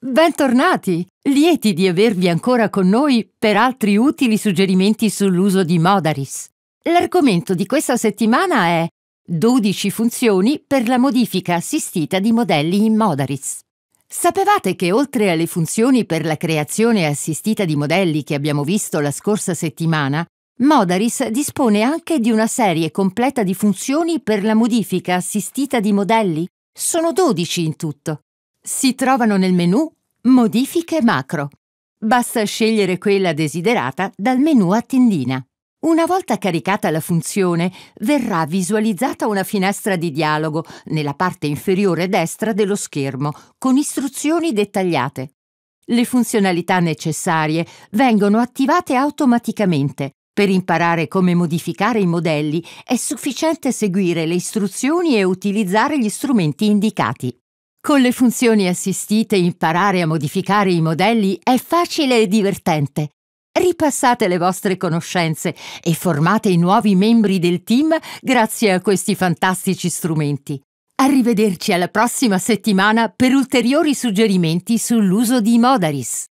Bentornati! Lieti di avervi ancora con noi per altri utili suggerimenti sull'uso di Modaris. L'argomento di questa settimana è 12 funzioni per la modifica assistita di modelli in Modaris. Sapevate che oltre alle funzioni per la creazione assistita di modelli che abbiamo visto la scorsa settimana, Modaris dispone anche di una serie completa di funzioni per la modifica assistita di modelli? Sono 12 in tutto si trovano nel menu Modifiche macro. Basta scegliere quella desiderata dal menu a tendina. Una volta caricata la funzione, verrà visualizzata una finestra di dialogo nella parte inferiore destra dello schermo, con istruzioni dettagliate. Le funzionalità necessarie vengono attivate automaticamente. Per imparare come modificare i modelli è sufficiente seguire le istruzioni e utilizzare gli strumenti indicati. Con le funzioni assistite imparare a modificare i modelli è facile e divertente. Ripassate le vostre conoscenze e formate i nuovi membri del team grazie a questi fantastici strumenti. Arrivederci alla prossima settimana per ulteriori suggerimenti sull'uso di Modaris.